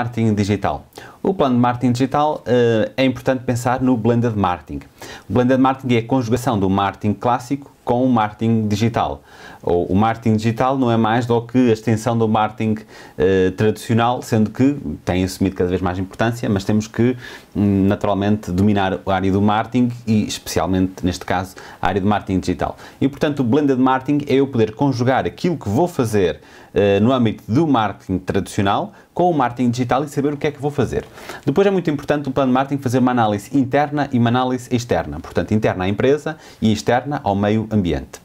Marketing digital. O plano de marketing digital uh, é importante pensar no blended marketing. O blended marketing é a conjugação do marketing clássico com o marketing digital. o marketing digital não é mais do que a extensão do marketing uh, tradicional, sendo que tem assumido cada vez mais importância, mas temos que hum, naturalmente dominar a área do marketing e especialmente neste caso a área do marketing digital. E portanto o blended marketing é eu poder conjugar aquilo que vou fazer eh, no âmbito do marketing tradicional com o marketing digital e saber o que é que vou fazer. Depois é muito importante no plano de marketing fazer uma análise interna e uma análise externa, portanto, interna à empresa e externa ao meio ambiente.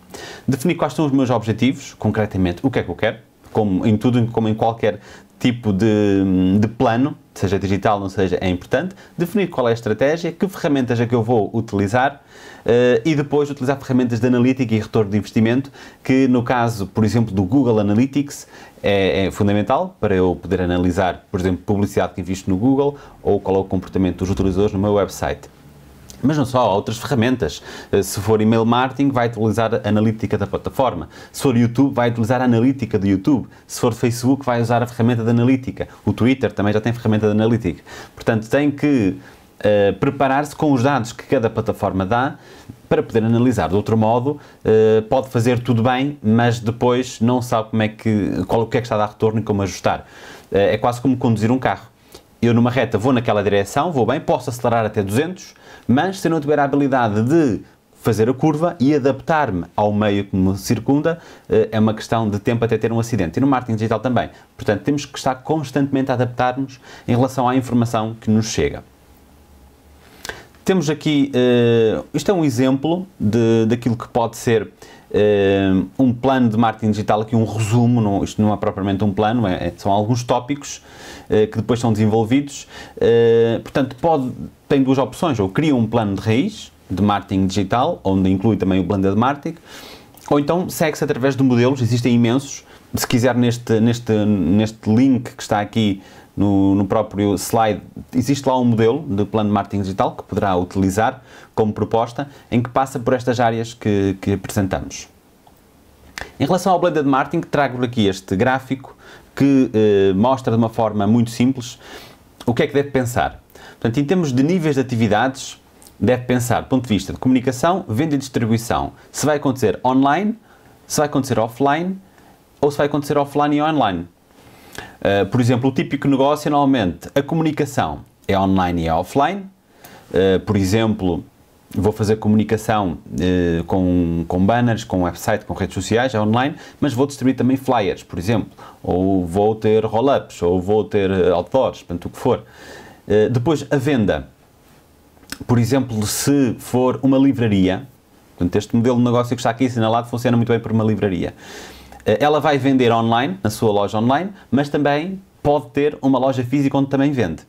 Definir quais são os meus objetivos, concretamente o que é que eu quero, como em tudo, como em qualquer tipo de, de plano, seja digital, não seja, é importante. Definir qual é a estratégia, que ferramentas é que eu vou utilizar uh, e depois utilizar ferramentas de analítica e retorno de investimento, que no caso, por exemplo, do Google Analytics, é, é fundamental para eu poder analisar, por exemplo, publicidade que invisto no Google ou qual é o comportamento dos utilizadores no meu website. Mas não só, há outras ferramentas. Eh, se for e-mail marketing, vai utilizar a analítica da plataforma. Se for YouTube, vai utilizar a analítica do YouTube. Se for Facebook, vai usar a ferramenta de analítica. O Twitter também já tem ferramenta de analítica. Portanto, tem que uh, preparar-se com os dados que cada plataforma dá para poder analisar. De outro modo, uh, pode fazer tudo bem, mas depois não sabe como é que, qual o que é que está a dar retorno e como ajustar. Uh, é quase como conduzir um carro eu numa reta vou naquela direção, vou bem, posso acelerar até 200, mas se eu não tiver a habilidade de fazer a curva e adaptar-me ao meio que me circunda, eh, é uma questão de tempo até ter um acidente. E no marketing digital também. Portanto, temos que estar constantemente a adaptar-nos em relação à informação que nos chega. Temos aqui, eh, isto é um exemplo de, daquilo que pode ser eh, um plano de marketing digital, aqui um resumo, não, isto não é propriamente um plano, é, é são alguns tópicos uh, que depois são desenvolvidos. Uh, portanto, pode, tem duas opções, ou cria um plano de raiz de marketing digital, onde inclui também o blended marketing, ou então segue-se através de modelos, existem imensos. Se quiser neste, neste, neste link que está aqui no, no, próprio slide, existe lá um modelo de plano de marketing digital que poderá utilizar como proposta, em que passa por estas áreas que, que apresentamos. Em relação ao blended marketing, trago aqui este gráfico que eh, mostra de uma forma muito simples o que é que deve pensar. Portanto, em termos de níveis de atividades, deve pensar, do ponto de vista de comunicação, venda e distribuição, se vai acontecer online, se vai acontecer offline ou se vai acontecer offline e online. Eh, por exemplo, o típico negócio, normalmente, a comunicação é online e é offline. Uh, por exemplo, vou fazer comunicação uh, com, com banners, com website, com redes sociais, é online, mas vou distribuir também flyers, por exemplo, ou vou ter roll-ups, ou vou ter outdoors, portanto, o que for. Uh, depois, a venda. Por exemplo, se for uma livraria, portanto, este modelo de negócio que está aqui assinalado funciona muito bem para uma livraria. Eh, ela vai vender online, na sua loja online, mas também pode ter uma loja física onde também vende.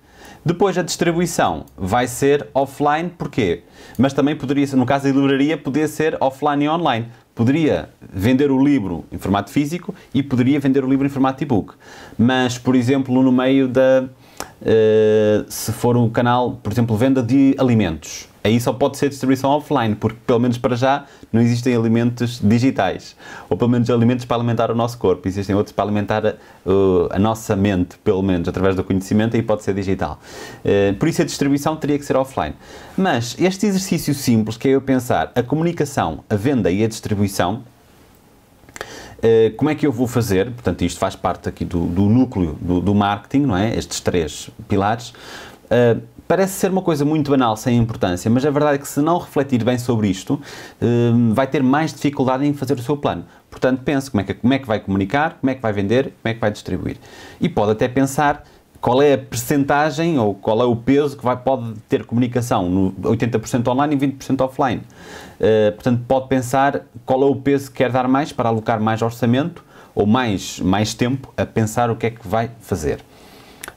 Depois a distribuição vai ser offline, porquê? Mas também poderia ser, no caso da livraria, poderia ser offline e online. Poderia vender o livro em formato físico e poderia vender o livro em formato e-book. Mas, por exemplo, no meio da eh, se for um canal, por exemplo, venda de alimentos. Aí só pode ser distribuição offline, porque pelo menos para já não existem alimentos digitais. Ou pelo menos alimentos para alimentar o nosso corpo. Existem outros para alimentar a, uh, a nossa mente, pelo menos, através do conhecimento, aí pode ser digital. Uh, por isso a distribuição teria que ser offline. Mas este exercício simples, que é eu pensar a comunicação, a venda e a distribuição, eh, como é que eu vou fazer? Portanto, isto faz parte aqui do, do núcleo do, do, marketing, não é? Estes três pilares. Uh, parece ser uma coisa muito banal, sem importância, mas a é verdade é que se não refletir bem sobre isto, eh, vai ter mais dificuldade em fazer o seu plano. Portanto, pense como é, que, como é que vai comunicar, como é que vai vender, como é que vai distribuir. E pode até pensar qual é a percentagem ou qual é o peso que vai, pode ter comunicação, no 80% online e 20% offline. Uh, portanto, pode pensar qual é o peso que quer dar mais para alocar mais orçamento ou mais, mais tempo a pensar o que é que vai fazer.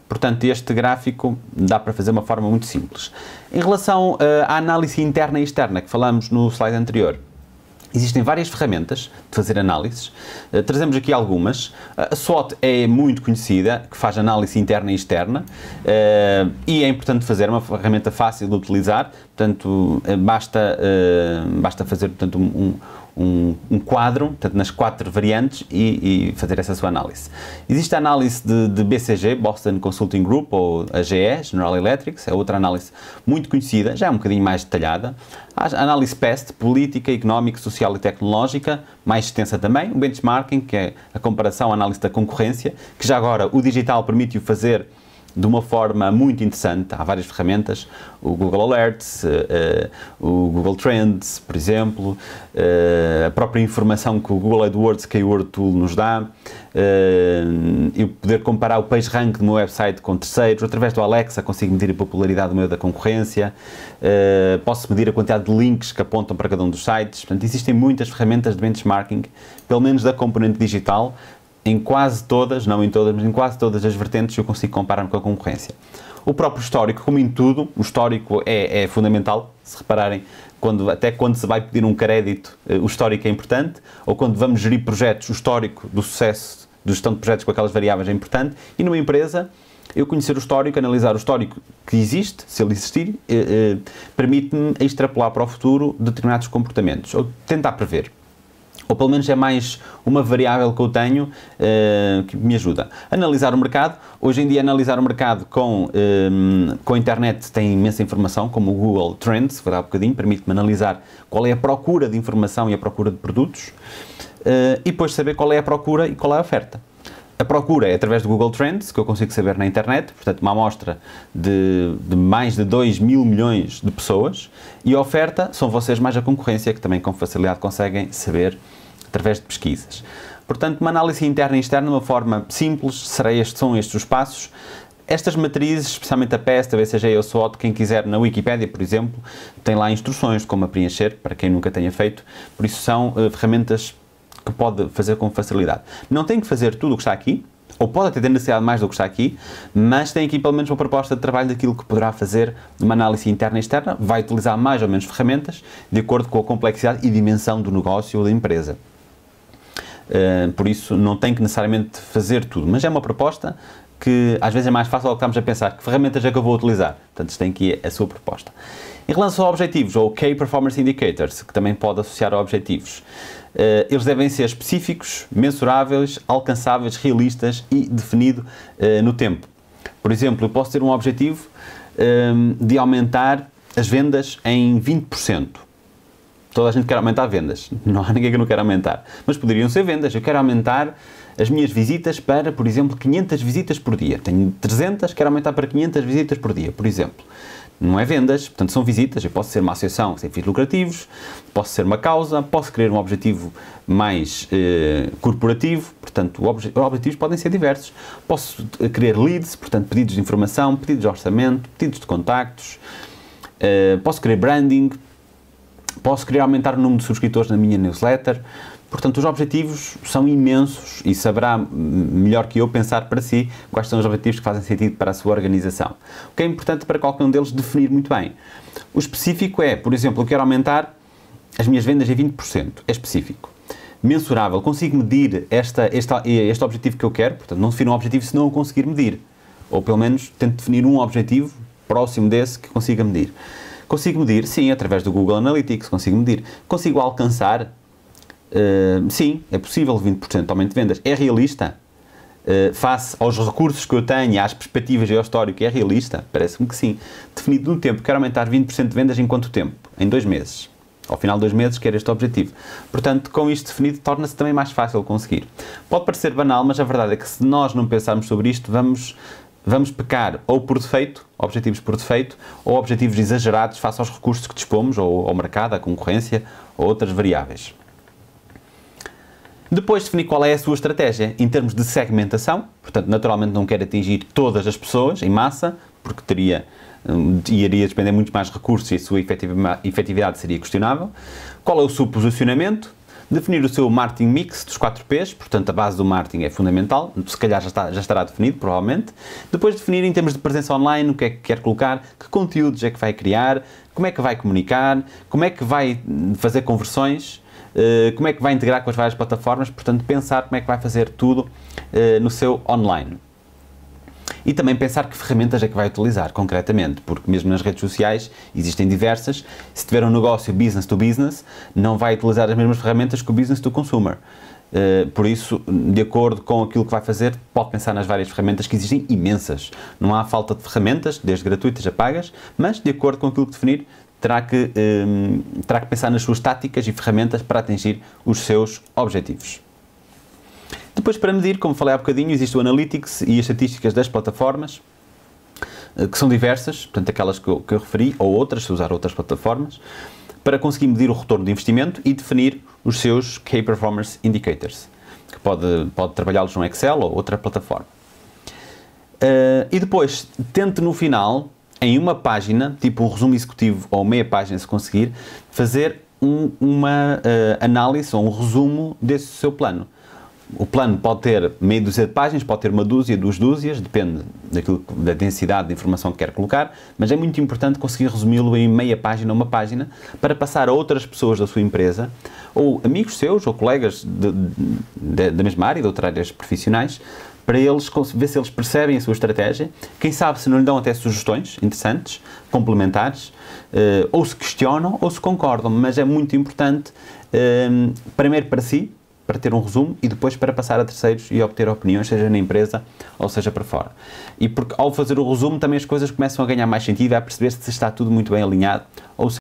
Portanto, este gráfico dá para fazer de uma forma muito simples. Em relação uh, à análise interna e externa que falamos no slide anterior, Existem várias ferramentas de fazer análises. Uh, trazemos aqui algumas. Eh, a SWOT é muito conhecida, que faz análise interna e externa, uh, e é importante fazer, é uma ferramenta fácil de utilizar, portanto, basta, uh, basta fazer portanto, um, um, um quadro, portanto, nas quatro variantes, e, e, fazer essa sua análise. Existe a análise de, de, BCG, Boston Consulting Group, ou a GE, General Electric, é outra análise muito conhecida, já é um bocadinho mais detalhada. A análise PEST, política, económica, social e tecnológica, mais extensa também. O benchmarking, que é a comparação, a análise da concorrência, que já agora o digital permite-o fazer de uma forma muito interessante. Há várias ferramentas, o Google Alerts, eh, eh, o Google Trends, por exemplo, eh, a própria informação que o Google AdWords Keyword Tool nos dá, eu poder comparar o rank do meu website com terceiros, através do Alexa consigo medir a popularidade do meu da concorrência, posso medir a quantidade de links que apontam para cada um dos sites, portanto existem muitas ferramentas de benchmarking, pelo menos da componente digital, em quase todas, não em todas, mas em quase todas as vertentes eu consigo comparar-me com a concorrência. O próprio histórico, como em tudo, o histórico é, é fundamental. Se repararem, quando, até quando se vai pedir um crédito, eh, o histórico é importante, ou quando vamos gerir projetos, o histórico do sucesso, do gestão de projetos com aquelas variáveis é importante. E numa empresa, eu conhecer o histórico, analisar o histórico que existe, se ele existir, eh, eh, permite-me extrapolar para o futuro determinados comportamentos, ou tentar prever ou pelo menos é mais uma variável que eu tenho uh, que me ajuda. Analisar o mercado. Hoje em dia, analisar o mercado com, um, eh, com a internet tem imensa informação, como o Google Trends, vou dar um bocadinho, permite-me analisar qual é a procura de informação e a procura de produtos, uh, e depois saber qual é a procura e qual é a oferta. A procura é através do Google Trends, que eu consigo saber na internet, portanto, uma amostra de, de, mais de 2 mil milhões de pessoas, e a oferta são vocês mais a concorrência, que também com facilidade conseguem saber através de pesquisas. Portanto, uma análise interna e externa de uma forma simples, será estes, são estes os passos. Estas matrizes, especialmente a PES, a BCG ou a SWOT, quem quiser na Wikipédia, por exemplo, tem lá instruções de como a preencher, para quem nunca tenha feito, por isso são uh, ferramentas que pode fazer com facilidade. Não tem que fazer tudo o que está aqui, ou pode até ter necessidade mais do que está aqui, mas tem aqui pelo menos uma proposta de trabalho daquilo que poderá fazer uma análise interna e externa, vai utilizar mais ou menos ferramentas de acordo com a complexidade e dimensão do negócio ou da empresa. Eh, por isso, não tem que necessariamente fazer tudo, mas é uma proposta que às vezes é mais fácil ao que estamos a pensar, que ferramentas é que eu vou utilizar? Portanto, isto tem ir a sua proposta. Em relação a objetivos, ou Key Performance Indicators, que também pode associar a objetivos, eh, eles devem ser específicos, mensuráveis, alcançáveis, realistas e definido eh, no tempo. Por exemplo, eu posso ter um objetivo de aumentar as vendas em 20%. Toda a gente quer aumentar vendas. Não há ninguém que não quer aumentar. Mas poderiam ser vendas. Eu quero aumentar as minhas visitas para, por exemplo, 500 visitas por dia. Tenho 300, quero aumentar para 500 visitas por dia, por exemplo. Não é vendas, portanto são visitas. Eu posso ser uma associação sem fins lucrativos, posso ser uma causa, posso querer um objetivo mais eh, corporativo, portanto obje objetivos podem ser diversos. Posso eh, querer leads, portanto pedidos de informação, pedidos de orçamento, pedidos de contactos, eh, posso querer branding, Posso querer aumentar o número de subscritores na minha newsletter. Portanto, os objetivos são imensos e saberá melhor que eu pensar para si quais são os objetivos que fazem sentido para a sua organização. O que é importante para qualquer um deles definir muito bem. O específico é, por exemplo, eu quero aumentar as minhas vendas em 20%. É específico mensurável, consigo medir esta, este, este objetivo que eu quero, portanto, não defino um objetivo se não o conseguir medir. Ou pelo menos tento definir um objetivo próximo desse que consiga medir. Consigo medir? Sim, através do Google Analytics consigo medir. Consigo alcançar? Uh, sim, é possível 20% de aumento de vendas. É realista? Uh, face aos recursos que eu tenho, às perspectivas e ao histórico, é realista? Parece-me que sim. Definido no tempo, quero aumentar 20% de vendas em quanto tempo? Em dois meses. Ao final de dois meses, quero este objetivo. Portanto, com isto definido, torna-se também mais fácil conseguir. Pode parecer banal, mas a verdade é que se nós não pensarmos sobre isto, vamos vamos pecar ou por defeito, objetivos por defeito, ou objetivos exagerados face aos recursos que dispomos, ou ao mercado, à concorrência, ou outras variáveis. Depois definir qual é a sua estratégia em termos de segmentação, portanto, naturalmente não quer atingir todas as pessoas em massa, porque teria hum, iria despender muito mais recursos e a sua efetividade seria questionável. Qual é o seu posicionamento? Definir o seu marketing mix dos 4 P's, portanto a base do marketing é fundamental, se calhar já, está, já estará definido, provavelmente. Depois definir em termos de presença online o que é que quer colocar, que conteúdos é que vai criar, como é que vai comunicar, como é que vai fazer conversões, eh, como é que vai integrar com as várias plataformas, portanto pensar como é que vai fazer tudo eh, no seu online e também pensar que ferramentas é que vai utilizar concretamente, porque mesmo nas redes sociais existem diversas. Se tiver um negócio business to business, não vai utilizar as mesmas ferramentas que o business to consumer. Uh, por isso, de acordo com aquilo que vai fazer, pode pensar nas várias ferramentas que existem imensas. Não há falta de ferramentas, desde gratuitas a pagas, mas de acordo com aquilo que definir, terá que, um, eh, terá que pensar nas suas táticas e ferramentas para atingir os seus objetivos. Depois, para medir, como falei há bocadinho, existe o Analytics e as estatísticas das plataformas, eh, que são diversas, portanto, aquelas que eu, que eu referi, ou outras, se usar outras plataformas, para conseguir medir o retorno de investimento e definir os seus Key Performance Indicators, que pode, pode trabalhá-los no Excel ou outra plataforma. Uh, e depois, tente no final, em uma página, tipo um resumo executivo ou meia página, se conseguir, fazer um, uma uh, análise ou um resumo desse seu plano o plano pode ter meia dúzia de páginas, pode ter uma dúzia, duas dúzias, depende daquilo, da densidade de informação que quer colocar, mas é muito importante conseguir resumi-lo em meia página, uma página, para passar a outras pessoas da sua empresa, ou amigos seus, ou colegas de, de, da mesma área, de outras áreas profissionais, para eles ver se eles percebem a sua estratégia, quem sabe se não lhe dão até sugestões interessantes, complementares, eh, ou se questionam ou se concordam, mas é muito importante, eh, primeiro para si, para ter um resumo e depois para passar a terceiros e obter opiniões, seja na empresa ou seja para fora. E porque ao fazer o resumo também as coisas começam a ganhar mais sentido, a perceber se está tudo muito bem alinhado ou se